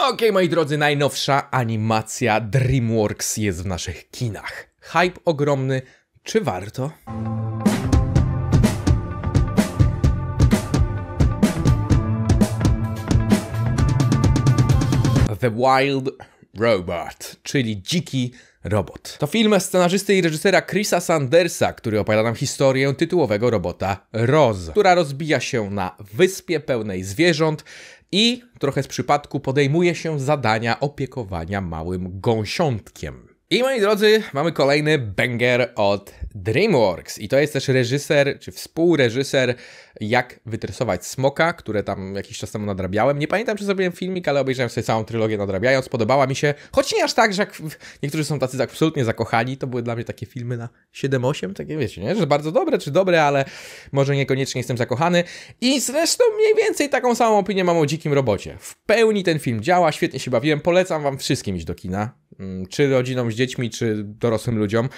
Okej, okay, moi drodzy, najnowsza animacja DreamWorks jest w naszych kinach. Hype ogromny, czy warto? The Wild Robot, czyli dziki robot. To film scenarzysty i reżysera Chrisa Sandersa, który opowiada nam historię tytułowego robota Roz, która rozbija się na wyspie pełnej zwierząt, i trochę z przypadku podejmuje się zadania opiekowania małym gąsiątkiem. I moi drodzy, mamy kolejny banger od DreamWorks. I to jest też reżyser, czy współreżyser Jak wytresować smoka, które tam jakiś czas temu nadrabiałem. Nie pamiętam, czy zrobiłem filmik, ale obejrzałem sobie całą trylogię nadrabiając. Podobała mi się, choć nie aż tak, że niektórzy są tacy absolutnie zakochani. To były dla mnie takie filmy na 7-8, takie wiecie, nie? że bardzo dobre czy dobre, ale może niekoniecznie jestem zakochany. I zresztą mniej więcej taką samą opinię mam o Dzikim Robocie. W pełni ten film działa, świetnie się bawiłem. Polecam wam wszystkim iść do kina Mm, czy rodzinom z dziećmi, czy dorosłym ludziom,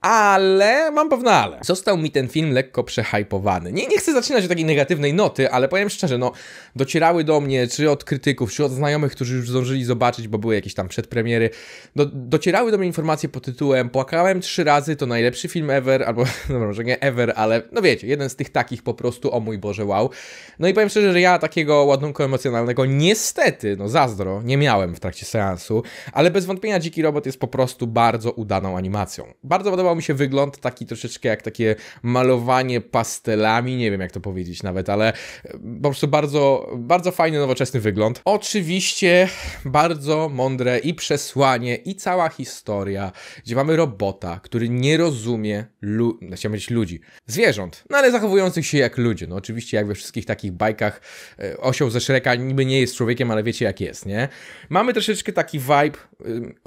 ale mam pewne ale. Został mi ten film lekko przehypowany. Nie, nie chcę zaczynać od takiej negatywnej noty, ale powiem szczerze, no docierały do mnie, czy od krytyków, czy od znajomych, którzy już zdążyli zobaczyć, bo były jakieś tam przedpremiery, do, no, docierały do mnie informacje pod tytułem Płakałem trzy razy, to najlepszy film ever, albo no może nie ever, ale no wiecie, jeden z tych takich po prostu, o mój Boże, wow. No i powiem szczerze, że ja takiego ładunku emocjonalnego niestety, no zazdro, nie miałem w trakcie seansu, ale bez wątpienia Dziki Robot jest po prostu bardzo udaną animacją. Bardzo podobał mi się wygląd, taki troszeczkę jak takie malowanie pastelami, nie wiem jak to powiedzieć nawet, ale e, po prostu bardzo, bardzo fajny, nowoczesny wygląd. Oczywiście bardzo mądre i przesłanie, i cała historia, gdzie mamy robota, który nie rozumie, lu- no, chciałem powiedzieć ludzi, zwierząt, no ale zachowujących się jak ludzie. No oczywiście jak we wszystkich takich bajkach e, osioł ze Shreka niby nie jest człowiekiem, ale wiecie jak jest, nie? Mamy troszeczkę taki vibe e,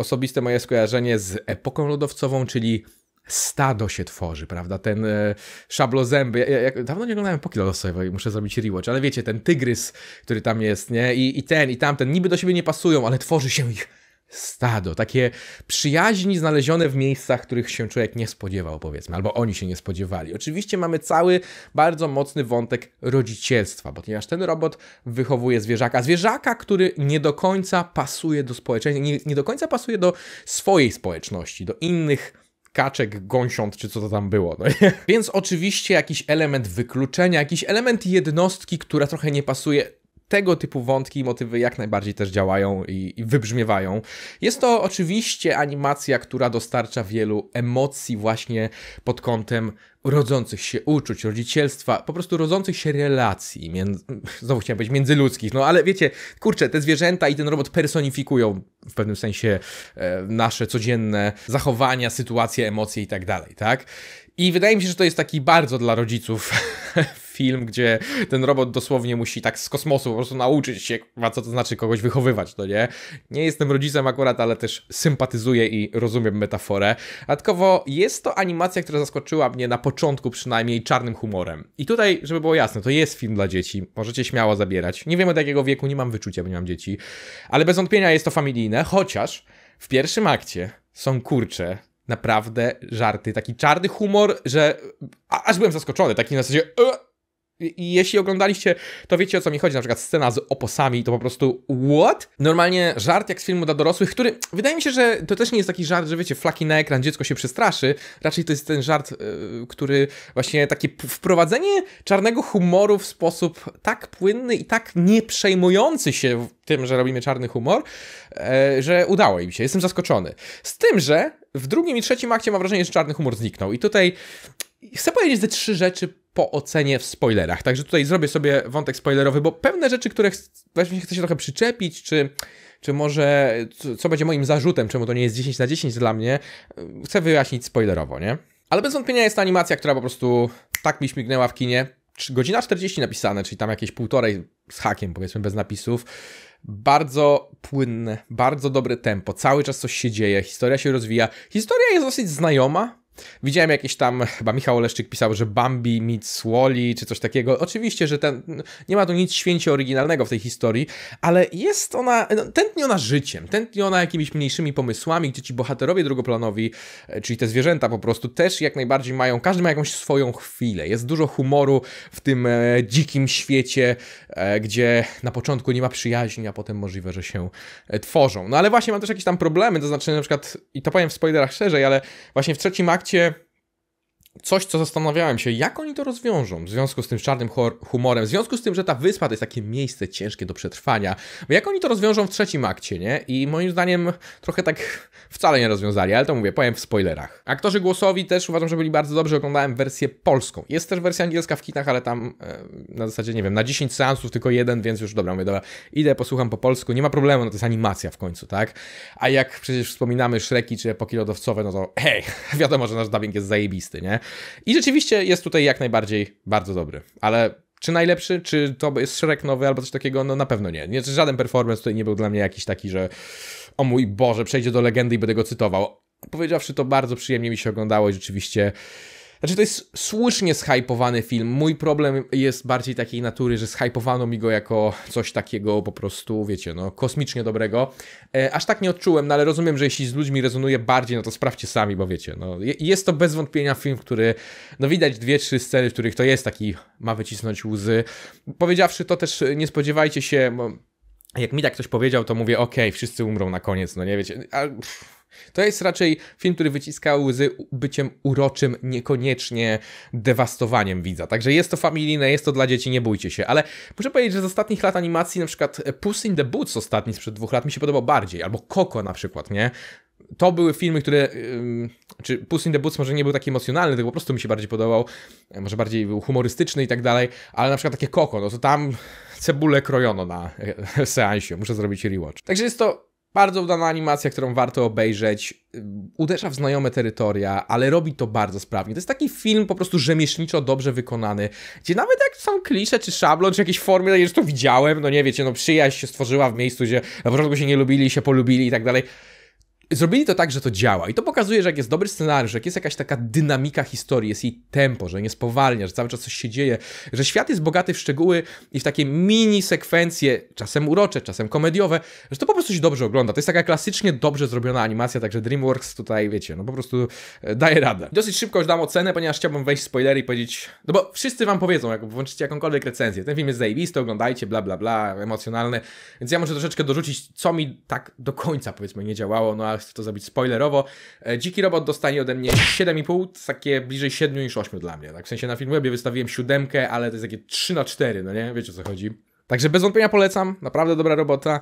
osobiste moje skojarzenie z epoką lodowcową, czyli stado się tworzy, prawda? Ten e, szablozęby. Ja, ja, dawno nie oglądałem epoki lodowcowej, muszę zrobić rewatch, ale wiecie, ten tygrys, który tam jest, nie? I, I ten, i tamten, niby do siebie nie pasują, ale tworzy się ich stado, takie przyjaźni znalezione w miejscach, których się człowiek nie spodziewał, powiedzmy, albo oni się nie spodziewali. Oczywiście mamy cały bardzo mocny wątek rodzicielstwa, bo ponieważ ten robot wychowuje zwierzaka, zwierzaka, który nie do końca pasuje do społeczeństwa, nie, nie do końca pasuje do swojej społeczności, do innych kaczek, gąsiąt, czy co to tam było. No Więc oczywiście jakiś element wykluczenia, jakiś element jednostki, która trochę nie pasuje tego typu wątki i motywy jak najbardziej też działają i, i wybrzmiewają. Jest to oczywiście animacja, która dostarcza wielu emocji właśnie pod kątem rodzących się uczuć, rodzicielstwa, po prostu rodzących się relacji, między, znowu chciałem powiedzieć międzyludzkich, no ale wiecie, kurczę, te zwierzęta i ten robot personifikują w pewnym sensie e, nasze codzienne zachowania, sytuacje, emocje i tak dalej, tak? I wydaje mi się, że to jest taki bardzo dla rodziców film, gdzie ten robot dosłownie musi tak z kosmosu po prostu nauczyć się, co to znaczy kogoś wychowywać, to nie? Nie jestem rodzicem akurat, ale też sympatyzuję i rozumiem metaforę. Dodatkowo jest to animacja, która zaskoczyła mnie na początku przynajmniej czarnym humorem. I tutaj, żeby było jasne, to jest film dla dzieci, możecie śmiało zabierać. Nie wiem od jakiego wieku, nie mam wyczucia, bo nie mam dzieci. Ale bez wątpienia jest to familijne, chociaż w pierwszym akcie są kurcze, naprawdę żarty, taki czarny humor, że aż byłem zaskoczony, taki na zasadzie... I jeśli oglądaliście, to wiecie o co mi chodzi, na przykład scena z oposami, to po prostu what? Normalnie żart jak z filmu dla dorosłych, który wydaje mi się, że to też nie jest taki żart, że wiecie, flaki na ekran, dziecko się przestraszy. Raczej to jest ten żart, e, który właśnie takie wprowadzenie czarnego humoru w sposób tak płynny i tak nieprzejmujący się tym, że robimy czarny humor, e, że udało im się. Jestem zaskoczony. Z tym, że w drugim i trzecim akcie mam wrażenie, że czarny humor zniknął. I tutaj chcę powiedzieć te trzy rzeczy po ocenie w spoilerach. Także tutaj zrobię sobie wątek spoilerowy, bo pewne rzeczy, które właśnie chcę się trochę przyczepić, czy, czy może co będzie moim zarzutem, czemu to nie jest 10 na 10 dla mnie, y, chcę wyjaśnić spoilerowo, nie? Ale bez wątpienia jest to animacja, która po prostu tak mi śmignęła w kinie. Godzina 40 napisane, czyli tam jakieś półtorej z hakiem, powiedzmy, bez napisów. Bardzo płynne, bardzo dobre tempo, cały czas coś się dzieje, historia się rozwija. Historia jest dosyć znajoma, Widziałem jakieś tam, chyba Michał Oleszczyk pisał, że Bambi meets Wally, czy coś takiego. Oczywiście, że ten, nie ma tu nic święcie oryginalnego w tej historii, ale jest ona, no, tętni ona życiem, tętni ona jakimiś mniejszymi pomysłami, gdzie ci bohaterowie drugoplanowi, e, czyli te zwierzęta po prostu też jak najbardziej mają, każdy ma jakąś swoją chwilę. Jest dużo humoru w tym e, dzikim świecie, e, gdzie na początku nie ma przyjaźni, a potem możliwe, że się e, tworzą. No ale właśnie mam też jakieś tam problemy, to znaczy na przykład, i to powiem w spoilerach szerzej, ale właśnie w trzecim akcie trakcie coś, co zastanawiałem się, jak oni to rozwiążą w związku z tym czarnym humorem, w związku z tym, że ta wyspa to jest takie miejsce ciężkie do przetrwania, jak oni to rozwiążą w trzecim akcie, nie? I moim zdaniem trochę tak wcale nie rozwiązali, ale to mówię, powiem w spoilerach. Aktorzy głosowi też uważam, że byli bardzo dobrzy, oglądałem wersję polską. Jest też wersja angielska w kinach, ale tam e, na zasadzie, nie wiem, na 10 seansów tylko jeden, więc już dobra, mówię, dobra, idę, posłucham po polsku, nie ma problemu, no to jest animacja w końcu, tak? A jak przecież wspominamy Shreki czy epoki lodowcowe, no to hej, wiadomo, że nasz dubbing jest zajebisty, nie? I rzeczywiście jest tutaj jak najbardziej bardzo dobry, ale czy najlepszy, czy to jest szereg nowy albo coś takiego, no na pewno nie. nie żaden performance tutaj nie był dla mnie jakiś taki, że o mój Boże, przejdzie do legendy i będę go cytował. Powiedziawszy to, bardzo przyjemnie mi się oglądało i rzeczywiście znaczy, to jest słusznie zhypowany film. Mój problem jest bardziej takiej natury, że zhypowano mi go jako coś takiego po prostu, wiecie, no, kosmicznie dobrego. E, aż tak nie odczułem, no ale rozumiem, że jeśli z ludźmi rezonuje bardziej, no to sprawdźcie sami, bo wiecie, no, jest to bez wątpienia film, który, no widać dwie, trzy sceny, w których to jest taki, ma wycisnąć łzy. Powiedziawszy to też, nie spodziewajcie się, bo jak mi tak ktoś powiedział, to mówię, okej, okay, wszyscy umrą na koniec, no nie wiecie, a... Pff to jest raczej film, który wyciskał łzy byciem uroczym, niekoniecznie dewastowaniem widza. Także jest to familijne, jest to dla dzieci, nie bójcie się. Ale muszę powiedzieć, że z ostatnich lat animacji, na przykład Puss in the Boots ostatni sprzed dwóch lat mi się podobał bardziej, albo Coco na przykład, nie? to były filmy, które. Czy Puss in the Boots może nie był taki emocjonalny, tylko po prostu mi się bardziej podobał. E, może bardziej był humorystyczny i tak dalej, ale na przykład takie Koko, no to tam cebulę krojono na e, e, seansie. Muszę zrobić rewatch. Także jest to bardzo udana animacja, którą warto obejrzeć. Y, uderza w znajome terytoria, ale robi to bardzo sprawnie. To jest taki film po prostu rzemieślniczo dobrze wykonany, gdzie nawet jak są klisze, czy szablon, czy jakieś formy, no, ja już to widziałem, no nie wiecie, no przyjaźń się stworzyła w miejscu, gdzie na początku się nie lubili, się polubili i tak dalej zrobili to tak, że to działa. I to pokazuje, że jak jest dobry scenariusz, jak jest jakaś taka dynamika historii, jest jej tempo, że nie spowalnia, że cały czas coś się dzieje, że świat jest bogaty w szczegóły i w takie mini sekwencje, czasem urocze, czasem komediowe, że to po prostu się dobrze ogląda. To jest taka klasycznie dobrze zrobiona animacja, także DreamWorks tutaj, wiecie, no po prostu e, daje radę. Dosyć szybko już dam ocenę, ponieważ chciałbym wejść w spoilery i powiedzieć, no bo wszyscy wam powiedzą, jak włączycie jakąkolwiek recenzję, ten film jest zajebisty, oglądajcie, bla bla bla, emocjonalne, więc ja może troszeczkę dorzucić, co mi tak do końca powiedzmy nie działało, no a a chcę to zrobić spoilerowo. E, Dziki Robot dostanie ode mnie 7,5, takie bliżej 7 niż 8 dla mnie. Tak? W sensie na filmie wystawiłem 7, ale to jest takie 3 na 4, no nie? Wiecie o co chodzi. Także bez wątpienia polecam, naprawdę dobra robota,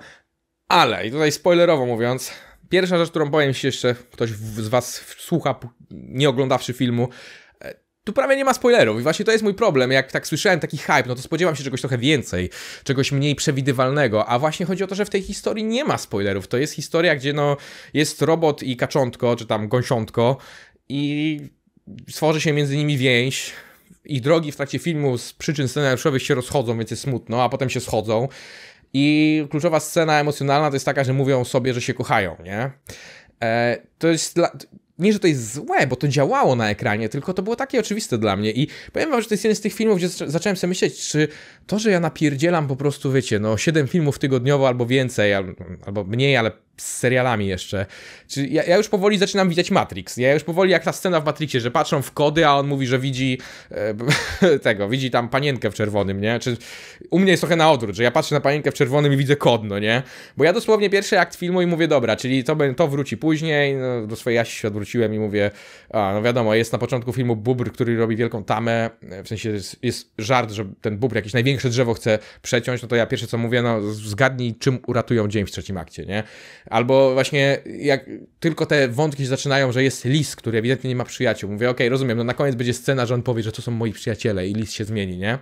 ale i tutaj spoilerowo mówiąc, pierwsza rzecz, którą powiem, się jeszcze ktoś z Was słucha, nie oglądawszy filmu, tu prawie nie ma spoilerów i właśnie to jest mój problem, jak tak słyszałem taki hype, no to spodziewam się czegoś trochę więcej, czegoś mniej przewidywalnego, a właśnie chodzi o to, że w tej historii nie ma spoilerów, to jest historia, gdzie no jest robot i kaczątko, czy tam gąsiątko i stworzy się między nimi więź, ich drogi w trakcie filmu z przyczyn scenariuszowych się rozchodzą, więc jest smutno, a potem się schodzą. I kluczowa scena emocjonalna to jest taka, że mówią sobie, że się kochają, nie? E, to jest dla nie, że to jest złe, bo to działało na ekranie, tylko to było takie oczywiste dla mnie i powiem wam, że to jest jeden z tych filmów, gdzie zacząłem sobie myśleć, czy to, że ja napierdzielam po prostu, wiecie, no 7 filmów tygodniowo albo więcej, albo mniej, ale z serialami jeszcze. Czy ja, ja, już powoli zaczynam widzieć Matrix. Ja już powoli jak ta scena w Matrixie, że patrzą w kody, a on mówi, że widzi e, tego, widzi tam panienkę w czerwonym, nie? Czy u mnie jest trochę na odwrót, że ja patrzę na panienkę w czerwonym i widzę kod, no nie? Bo ja dosłownie pierwszy akt filmu i mówię, dobra, czyli to, to wróci później, no, do swojej Jasi się odwróciłem i mówię, a, no wiadomo, jest na początku filmu bubr, który robi wielką tamę, w sensie jest, jest żart, że ten bubr jakieś największe drzewo chce przeciąć, no to ja pierwsze co mówię, no zgadnij, czym uratują dzień w trzecim akcie, nie? Albo właśnie jak tylko te wątki się zaczynają, że jest lis, który ewidentnie nie ma przyjaciół. Mówię, okej, okay, rozumiem, no na koniec będzie scena, że on powie, że to są moi przyjaciele i lis się zmieni, nie?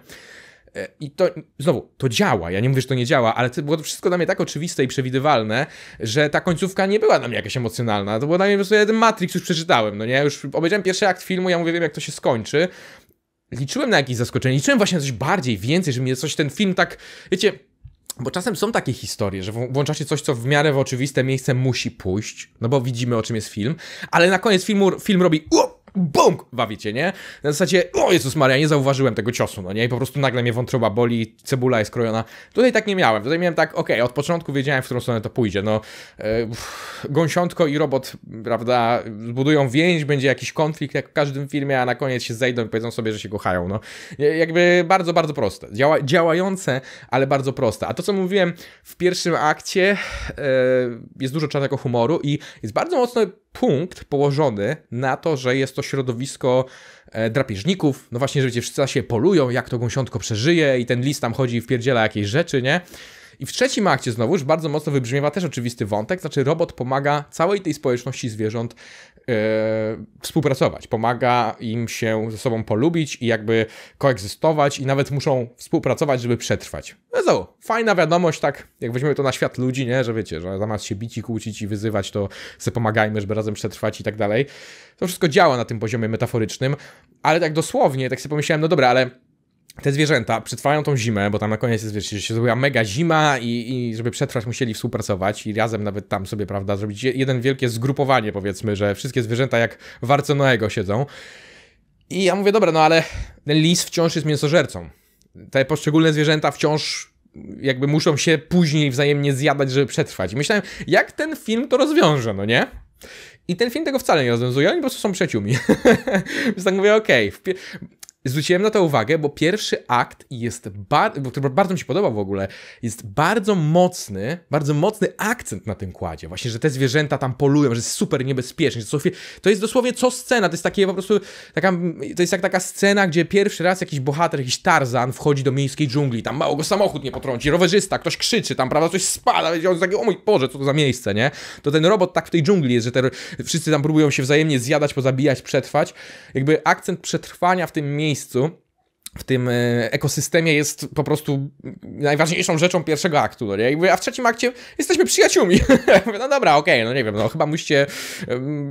E, I to, znowu, to działa. Ja nie mówię, że to nie działa, ale to było to wszystko dla mnie tak oczywiste i przewidywalne, że ta końcówka nie była dla mnie jakaś emocjonalna. To było dla mnie po prostu jeden Matrix, już przeczytałem, no nie? Już obejrzałem pierwszy akt filmu, ja mówię, wiem jak to się skończy. Liczyłem na jakieś zaskoczenie, liczyłem właśnie na coś bardziej, więcej, że mnie coś ten film tak, wiecie, bo czasem są takie historie, że włączacie coś, co w miarę w oczywiste miejsce musi pójść, no bo widzimy o czym jest film, ale na koniec filmu film robi uop, bum, wawicie, nie? Na zasadzie, o Jezus Maria, nie zauważyłem tego ciosu, no nie? I po prostu nagle mnie wątroba boli, cebula jest krojona. Tutaj tak nie miałem, tutaj miałem tak, okej, okay, od początku wiedziałem, w którą stronę to pójdzie, no e, gąsiątko i robot, prawda, zbudują więź, będzie jakiś konflikt, jak w każdym filmie, a na koniec się zejdą i powiedzą sobie, że się kochają, no. E, jakby bardzo, bardzo proste. Działa, działające, ale bardzo proste. A to, co mówiłem w pierwszym akcie, e, jest dużo czarnego humoru i jest bardzo mocno punkt położony na to, że jest to środowisko e, drapieżników, no właśnie, że wiecie, wszyscy się polują, jak to gąsiątko przeżyje i ten list tam chodzi i wpierdziela jakieś rzeczy, nie? I w trzecim akcie znowuż bardzo mocno wybrzmiewa też oczywisty wątek, znaczy robot pomaga całej tej społeczności zwierząt E, współpracować, pomaga im się ze sobą polubić i jakby koegzystować i nawet muszą współpracować, żeby przetrwać. No fajna wiadomość, tak jak weźmiemy to na świat ludzi, nie, że wiecie, że zamiast się bić i kłócić i wyzywać, to sobie pomagajmy, żeby razem przetrwać i tak dalej. To wszystko działa na tym poziomie metaforycznym, ale tak dosłownie, tak sobie pomyślałem, no dobra, ale te zwierzęta przetrwają tą zimę, bo tam na koniec jest, wiecie, się zrobiła mega zima i, i żeby przetrwać musieli współpracować i razem nawet tam sobie, prawda, zrobić jeden wielkie zgrupowanie, powiedzmy, że wszystkie zwierzęta jak warce Noego siedzą. I ja mówię, dobra, no ale ten lis wciąż jest mięsożercą. Te poszczególne zwierzęta wciąż jakby muszą się później wzajemnie zjadać, żeby przetrwać. I myślałem, jak ten film to rozwiąże, no nie? I ten film tego wcale nie rozwiązuje, oni po prostu są przyjaciółmi. Więc tak mówię, okej. Okay, zwróciłem na to uwagę, bo pierwszy akt jest bardzo, który bardzo mi się podoba w ogóle, jest bardzo mocny, bardzo mocny akcent na tym kładzie. Właśnie, że te zwierzęta tam polują, że jest super niebezpiecznie. To, to jest dosłownie co scena, to jest takie po prostu, taka, to jest jak taka scena, gdzie pierwszy raz jakiś bohater, jakiś Tarzan wchodzi do miejskiej dżungli, tam mało go samochód nie potrąci, rowerzysta, ktoś krzyczy, tam prawda, coś spada, on jest taki, o mój Boże, co to za miejsce, nie? To ten robot tak w tej dżungli jest, że te, wszyscy tam próbują się wzajemnie zjadać, pozabijać, przetrwać. Jakby akcent przetrwania w tym miejscu nicht so. w tym e, ekosystemie jest po prostu najważniejszą rzeczą pierwszego aktu, no nie? I mówię, a w trzecim akcie jesteśmy przyjaciółmi. no dobra, okej, okay, no nie wiem, no chyba musicie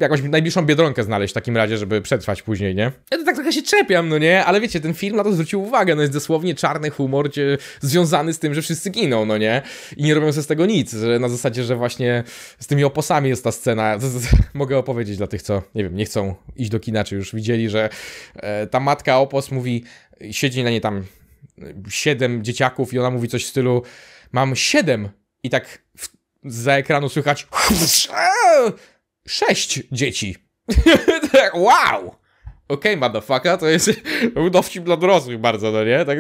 jakąś najbliższą Biedronkę znaleźć w takim razie, żeby przetrwać później, nie? Ja to tak trochę się czepiam, no nie? Ale wiecie, ten film na to zwrócił uwagę, no jest dosłownie czarny humor związany z tym, że wszyscy giną, no nie? I nie robią sobie z tego nic, że na zasadzie, że właśnie z tymi oposami jest ta scena. mogę opowiedzieć dla tych, co, nie wiem, nie chcą iść do kina, czy już widzieli, że e, ta matka opos mówi siedzi na niej tam siedem dzieciaków i ona mówi coś w stylu mam siedem i tak w, za ekranu słychać sześć dzieci. Tak, wow! okej, okay, motherfucker, to jest dowcip dla dorosłych bardzo, no nie? Tak,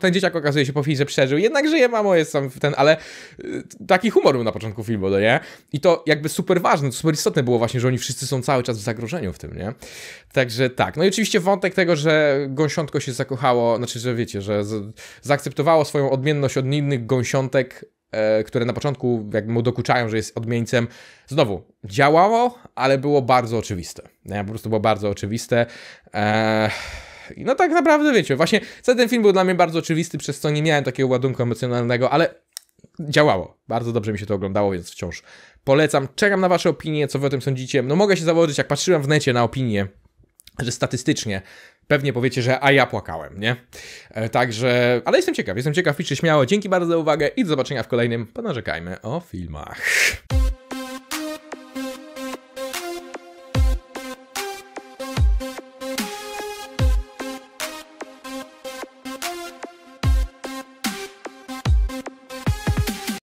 ten dzieciak okazuje się po filmie, że przeżył, jednak żyje, mamo, jest sam ten, ale y, taki humor był na początku filmu, no nie? I to jakby super ważne, super istotne było właśnie, że oni wszyscy są cały czas w zagrożeniu w tym, nie? Także tak, no i oczywiście wątek tego, że gąsiątko się zakochało, znaczy, że wiecie, że zaakceptowało swoją odmienność od innych gąsiątek E, które na początku jakby mu dokuczają, że jest odmieńcem, znowu działało, ale było bardzo oczywiste. Po prostu było bardzo oczywiste. Eee, no tak naprawdę wiecie, właśnie cały ten film był dla mnie bardzo oczywisty, przez co nie miałem takiego ładunku emocjonalnego, ale działało. Bardzo dobrze mi się to oglądało, więc wciąż polecam. Czekam na wasze opinie, co wy o tym sądzicie. No mogę się założyć, jak patrzyłem w necie na opinie że statystycznie pewnie powiecie, że a ja płakałem, nie? E, także, ale jestem ciekaw, jestem ciekaw, piszcie śmiało. Dzięki bardzo za uwagę i do zobaczenia w kolejnym Ponarzekajmy o filmach.